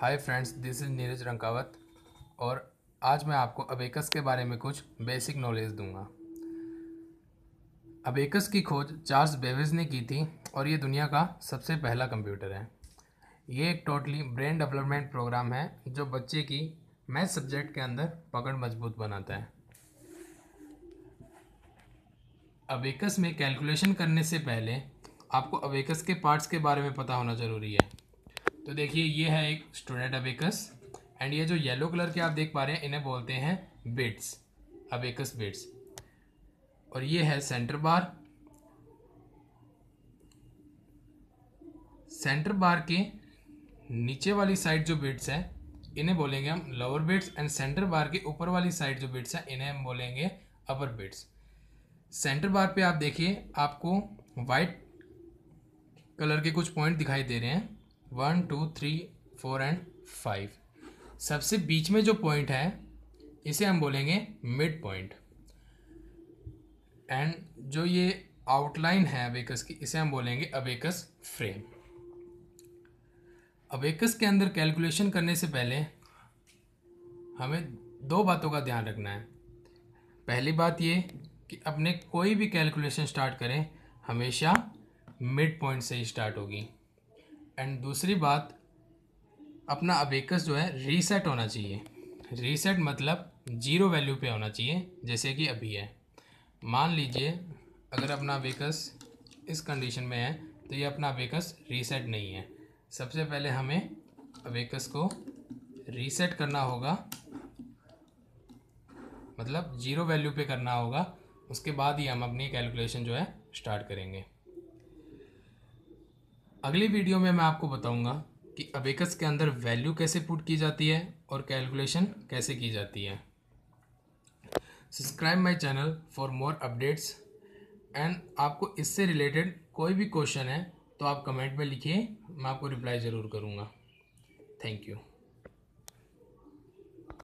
hi friends this is Neeraj Rankawat और आज मैं आपको अबेकस के बारे में कुछ बेसिक नॉलेज दूंगा अबेकस की खोज चार्ल्स बेवेज ने की थी और ये दुनिया का सबसे पहला कंप्यूटर है ये एक टोटली ब्रेन डेवलपमेंट प्रोग्राम है जो बच्चे की मैथ सब्जेक्ट के अंदर पकड़ मजबूत बनाता है अबेकस में कैलकुलेशन करने से पहले आपको अबेकस के पार्ट्स के बारे में पता होना ज़रूरी है तो देखिए ये है एक स्टूडेंट अबेकस एंड ये जो येलो कलर के आप देख पा रहे हैं इन्हें बोलते हैं बिट्स अबेकस बिट्स और ये है सेंटर बार सेंटर बार के नीचे वाली साइड जो बिट्स हैं इन्हें बोलेंगे हम lower bits and centre bar के ऊपर वाली साइड जो बिट्स हैं इन्हें हम बोलेंगे अपर बिट्स सेंटर बार पे आप देखिए आपको वाइट कलर के कुछ पॉइंट दिखाई दे रहे हैं one two three four and five सबसे बीच में जो पॉइंट है इसे हम बोलेंगे मिड पॉइंट एंड जो ये आउटलाइन है अबेकस की इसे हम बोलेंगे अबेकस फ्रेम अबेकस के अंदर कैलकुलेशन करने से पहले हमें दो बातों का ध्यान रखना है पहली बात ये कि अपने कोई भी कैलकुलेशन स्टार्ट करें हमेशा मिड पॉइंट से ही स्टार्ट होगी एंड दूसरी बात अपना अबेकस जो है रीसेट होना चाहिए रीसेट मतलब जीरो वैल्यू पे होना चाहिए जैसे कि अभी है मान लीजिए अगर अपना अबेकस इस कंडीशन में है तो ये अपना अबेकस रीसेट नहीं है सबसे पहले हमें अबेकस को रीसेट करना होगा मतलब ज़ीरो वैल्यू पे करना होगा उसके बाद ही हम अपनी कैलकुलेशन जो है स्टार्ट करेंगे अगली वीडियो में मैं आपको बताऊंगा कि अबेकस के अंदर वैल्यू कैसे पुट की जाती है और कैलकुलेशन कैसे की जाती है subscribe my channel for more updates and आपको इससे रिलेटेड कोई भी क्वेश्चन है तो आप कमेंट में लिखिए मैं आपको रिप्लाई ज़रूर करूँगा थैंक यू